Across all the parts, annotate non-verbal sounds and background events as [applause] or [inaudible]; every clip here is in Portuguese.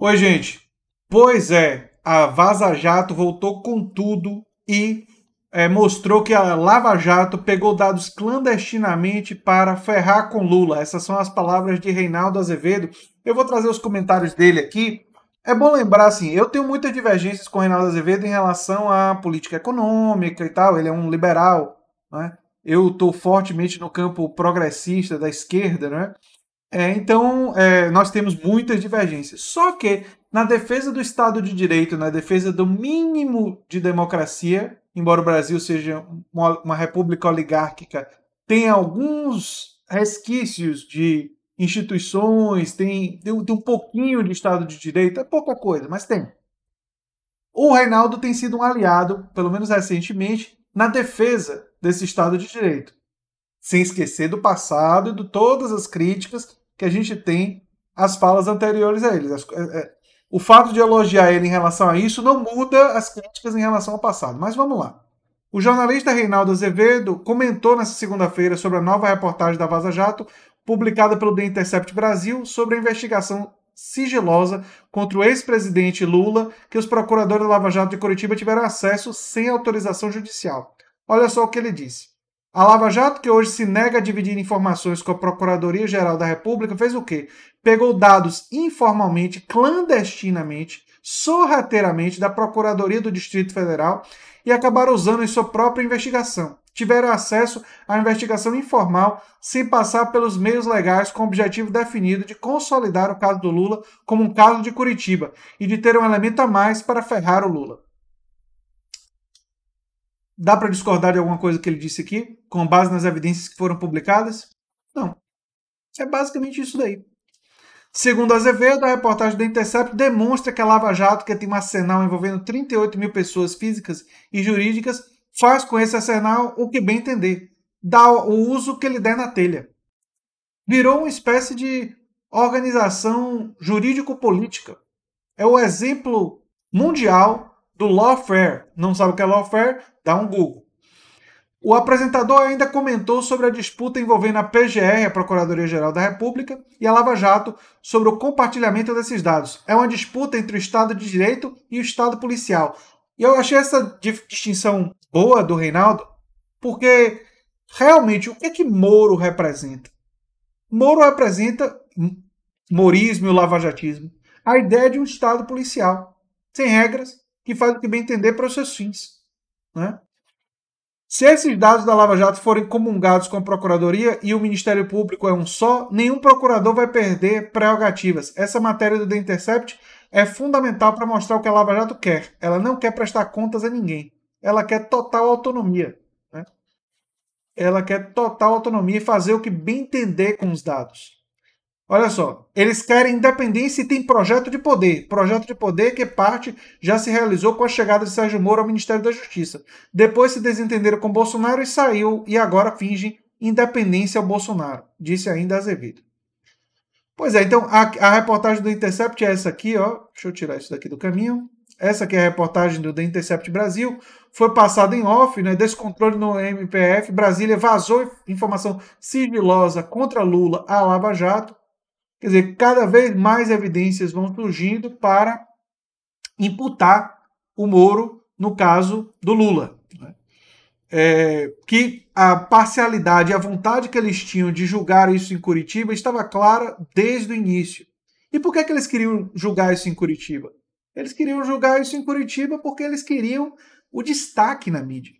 Oi, gente. Pois é, a Vaza Jato voltou com tudo e é, mostrou que a Lava Jato pegou dados clandestinamente para ferrar com Lula. Essas são as palavras de Reinaldo Azevedo. Eu vou trazer os comentários dele aqui. É bom lembrar, assim, eu tenho muitas divergências com o Reinaldo Azevedo em relação à política econômica e tal. Ele é um liberal, né? Eu estou fortemente no campo progressista da esquerda, né? É, então, é, nós temos muitas divergências. Só que, na defesa do Estado de Direito, na defesa do mínimo de democracia, embora o Brasil seja uma, uma república oligárquica, tem alguns resquícios de instituições, tem, tem, um pouquinho de Estado de Direito, é pouca coisa, mas tem. O Reinaldo tem sido um aliado, pelo menos recentemente, na defesa desse Estado de Direito. Sem esquecer do passado e de todas as críticas que a gente tem as falas anteriores a eles. É, é, o fato de elogiar ele em relação a isso não muda as críticas em relação ao passado. Mas vamos lá. O jornalista Reinaldo Azevedo comentou nesta segunda-feira sobre a nova reportagem da Vaza Jato, publicada pelo The Intercept Brasil, sobre a investigação sigilosa contra o ex-presidente Lula, que os procuradores da Lava Jato de Curitiba tiveram acesso sem autorização judicial. Olha só o que ele disse. A Lava Jato, que hoje se nega a dividir informações com a Procuradoria-Geral da República, fez o quê? Pegou dados informalmente, clandestinamente, sorrateiramente da Procuradoria do Distrito Federal e acabaram usando em sua própria investigação. Tiveram acesso à investigação informal sem passar pelos meios legais com o objetivo definido de consolidar o caso do Lula como um caso de Curitiba e de ter um elemento a mais para ferrar o Lula. Dá para discordar de alguma coisa que ele disse aqui, com base nas evidências que foram publicadas? Não. É basicamente isso daí. Segundo Azevedo, a reportagem da Intercept demonstra que a Lava Jato, que é tem um arsenal envolvendo 38 mil pessoas físicas e jurídicas, faz com esse arsenal o que bem entender, dá o uso que ele der na telha. Virou uma espécie de organização jurídico-política. É o exemplo mundial do lawfare. Não sabe o que é lawfare? Dá um Google. O apresentador ainda comentou sobre a disputa envolvendo a PGR, a Procuradoria-Geral da República, e a Lava Jato sobre o compartilhamento desses dados. É uma disputa entre o Estado de Direito e o Estado Policial. E eu achei essa distinção boa do Reinaldo, porque realmente o que é que Moro representa? Moro representa morismo e o lavajatismo, a ideia de um Estado policial, sem regras, que faz o que bem entender para os seus fins. Né? Se esses dados da Lava Jato forem comungados com a Procuradoria e o Ministério Público é um só, nenhum procurador vai perder prerrogativas. Essa matéria do The Intercept é fundamental para mostrar o que a Lava Jato quer. Ela não quer prestar contas a ninguém. Ela quer total autonomia. Né? Ela quer total autonomia e fazer o que bem entender com os dados. Olha só, eles querem independência e tem projeto de poder. Projeto de poder que parte já se realizou com a chegada de Sérgio Moro ao Ministério da Justiça. Depois se desentenderam com Bolsonaro e saiu, e agora fingem independência ao Bolsonaro, disse ainda Azevedo. Pois é, então a, a reportagem do Intercept é essa aqui, ó. Deixa eu tirar isso daqui do caminho. Essa aqui é a reportagem do The Intercept Brasil. Foi passada em off, né? Descontrole no MPF. Brasília vazou informação sigilosa contra Lula a Lava Jato. Quer dizer, cada vez mais evidências vão surgindo para imputar o Moro no caso do Lula. Né? É, que a parcialidade e a vontade que eles tinham de julgar isso em Curitiba estava clara desde o início. E por que, que eles queriam julgar isso em Curitiba? Eles queriam julgar isso em Curitiba porque eles queriam o destaque na mídia.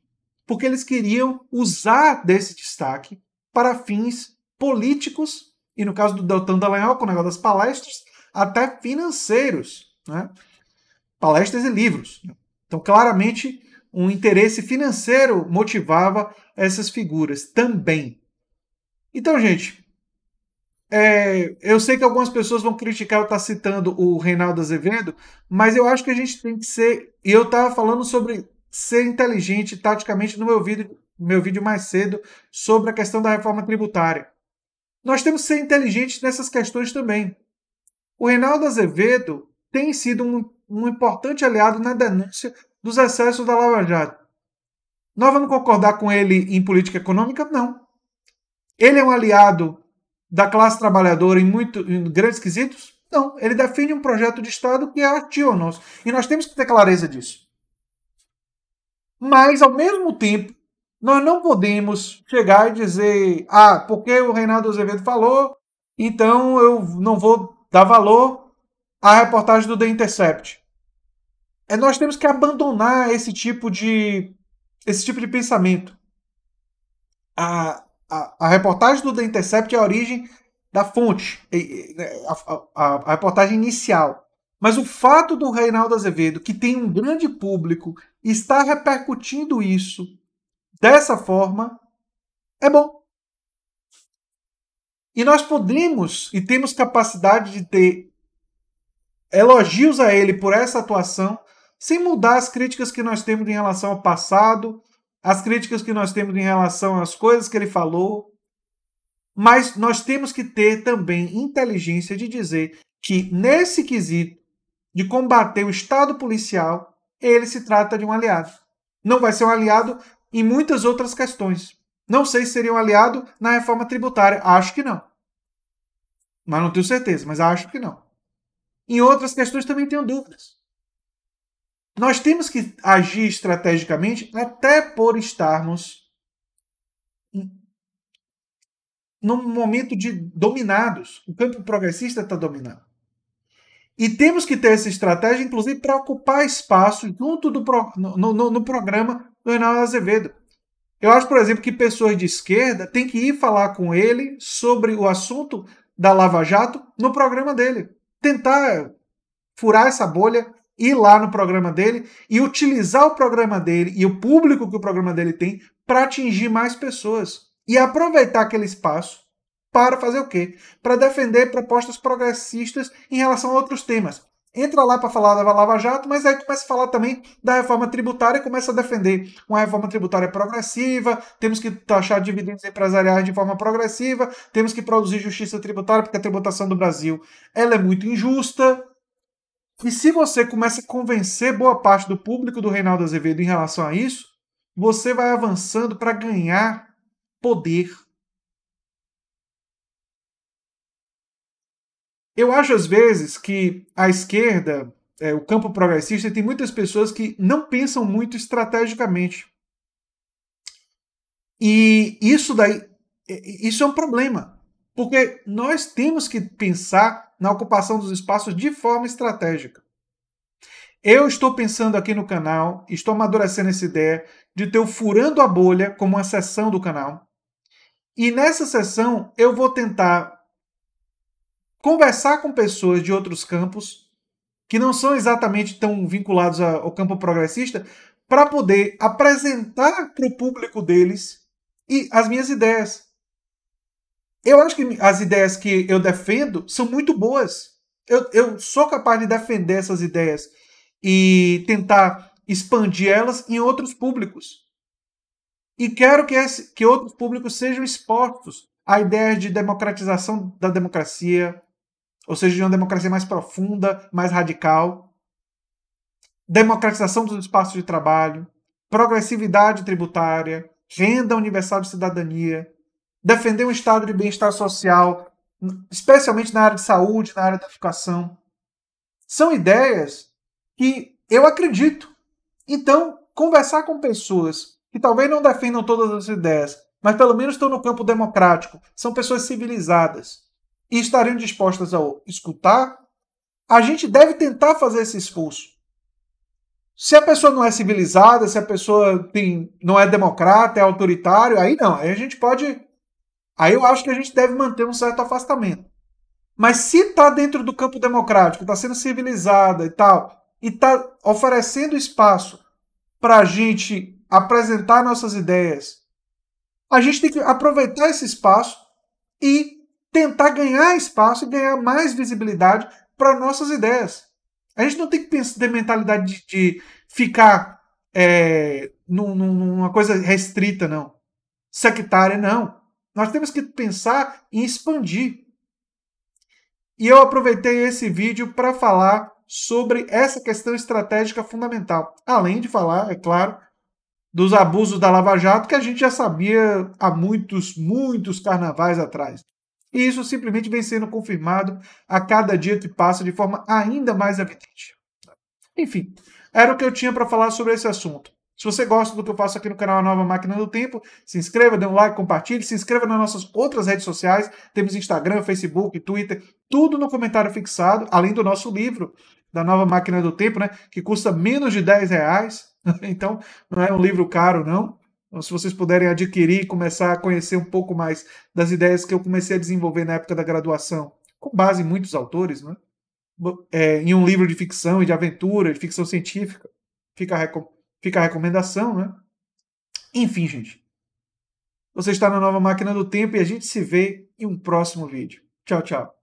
Porque eles queriam usar desse destaque para fins políticos e no caso do Deltan Dallagnol, com o negócio das palestras, até financeiros, né? palestras e livros. Então, claramente, um interesse financeiro motivava essas figuras também. Então, gente, é, eu sei que algumas pessoas vão criticar eu estar tá citando o Reinaldo Azevedo, mas eu acho que a gente tem que ser. E eu estava falando sobre ser inteligente taticamente no meu vídeo, meu vídeo mais cedo sobre a questão da reforma tributária. Nós temos que ser inteligentes nessas questões também. O Reinaldo Azevedo tem sido um, um importante aliado na denúncia dos excessos da Lava Jato. Nós vamos concordar com ele em política econômica? Não. Ele é um aliado da classe trabalhadora em, muito, em grandes quesitos? Não. Ele defende um projeto de Estado que é hostil nosso. E nós temos que ter clareza disso. Mas, ao mesmo tempo, nós não podemos chegar e dizer, ah, porque o Reinaldo Azevedo falou, então eu não vou dar valor à reportagem do The Intercept. É, nós temos que abandonar esse tipo de, esse tipo de pensamento. A, a, a reportagem do The Intercept é a origem da fonte, né, a, a, a reportagem inicial. Mas o fato do Reinaldo Azevedo, que tem um grande público, está repercutindo isso dessa forma, é bom. E nós podemos e temos capacidade de ter elogios a ele por essa atuação, sem mudar as críticas que nós temos em relação ao passado, as críticas que nós temos em relação às coisas que ele falou. Mas nós temos que ter também inteligência de dizer que, nesse quesito de combater o Estado policial, ele se trata de um aliado. Não vai ser um aliado e muitas outras questões. Não sei se seria um aliado na reforma tributária. Acho que não. Mas não tenho certeza, mas acho que não. Em outras questões também tenho dúvidas. Nós temos que agir estrategicamente até por estarmos num momento de dominados. O campo progressista está dominado. E temos que ter essa estratégia, inclusive, para ocupar espaço junto do no, no, no programa do Reinaldo Azevedo. Eu acho, por exemplo, que pessoas de esquerda têm que ir falar com ele sobre o assunto da Lava Jato no programa dele. Tentar furar essa bolha, ir lá no programa dele e utilizar o programa dele e o público que o programa dele tem para atingir mais pessoas. E aproveitar aquele espaço para fazer o quê? Para defender propostas progressistas em relação a outros temas entra lá para falar da Lava Jato, mas aí começa a falar também da reforma tributária, começa a defender uma reforma tributária progressiva, temos que taxar dividendos empresariais de forma progressiva, temos que produzir justiça tributária, porque a tributação do Brasil ela é muito injusta. E se você começa a convencer boa parte do público do Reinaldo Azevedo em relação a isso, você vai avançando para ganhar poder Eu acho, às vezes, que a esquerda, é, o campo progressista, tem muitas pessoas que não pensam muito estrategicamente. E isso daí é, isso é um problema, porque nós temos que pensar na ocupação dos espaços de forma estratégica. Eu estou pensando aqui no canal, estou amadurecendo essa ideia de ter o Furando a Bolha como uma sessão do canal. E nessa sessão eu vou tentar conversar com pessoas de outros campos que não são exatamente tão vinculados ao campo progressista para poder apresentar para o público deles e as minhas ideias. Eu acho que as ideias que eu defendo são muito boas. Eu, eu sou capaz de defender essas ideias e tentar expandir elas em outros públicos. E quero que, esse, que outros públicos sejam expostos a ideias de democratização da democracia, ou seja, de uma democracia mais profunda, mais radical, democratização dos espaços de trabalho, progressividade tributária, renda universal de cidadania, defender um estado de bem-estar social, especialmente na área de saúde, na área da educação. São ideias que eu acredito. Então, conversar com pessoas que talvez não defendam todas as ideias, mas pelo menos estão no campo democrático, são pessoas civilizadas e estariam dispostas a escutar, a gente deve tentar fazer esse esforço. Se a pessoa não é civilizada, se a pessoa tem, não é democrata, é autoritário, aí não, aí a gente pode. Aí eu acho que a gente deve manter um certo afastamento. Mas se está dentro do campo democrático, está sendo civilizada e tal, e está oferecendo espaço para a gente apresentar nossas ideias, a gente tem que aproveitar esse espaço e tentar ganhar espaço e ganhar mais visibilidade para nossas ideias. A gente não tem que ter mentalidade de, de ficar é, num, numa coisa restrita, não. Sectária, não. Nós temos que pensar em expandir. E eu aproveitei esse vídeo para falar sobre essa questão estratégica fundamental. Além de falar, é claro, dos abusos da Lava Jato que a gente já sabia há muitos, muitos carnavais atrás. E isso simplesmente vem sendo confirmado a cada dia que passa de forma ainda mais evidente. Enfim, era o que eu tinha para falar sobre esse assunto. Se você gosta do que eu faço aqui no canal A Nova Máquina do Tempo, se inscreva, dê um like, compartilhe, se inscreva nas nossas outras redes sociais, temos Instagram, Facebook, Twitter, tudo no comentário fixado, além do nosso livro da Nova Máquina do Tempo, né, que custa menos de 10 reais, [laughs] então não é um livro caro não, então, se vocês puderem adquirir e começar a conhecer um pouco mais das ideias que eu comecei a desenvolver na época da graduação, com base em muitos autores, né? É, em um livro de ficção e de aventura, de ficção científica, fica a, fica a recomendação, né? Enfim, gente. Você está na nova máquina do tempo e a gente se vê em um próximo vídeo. Tchau, tchau.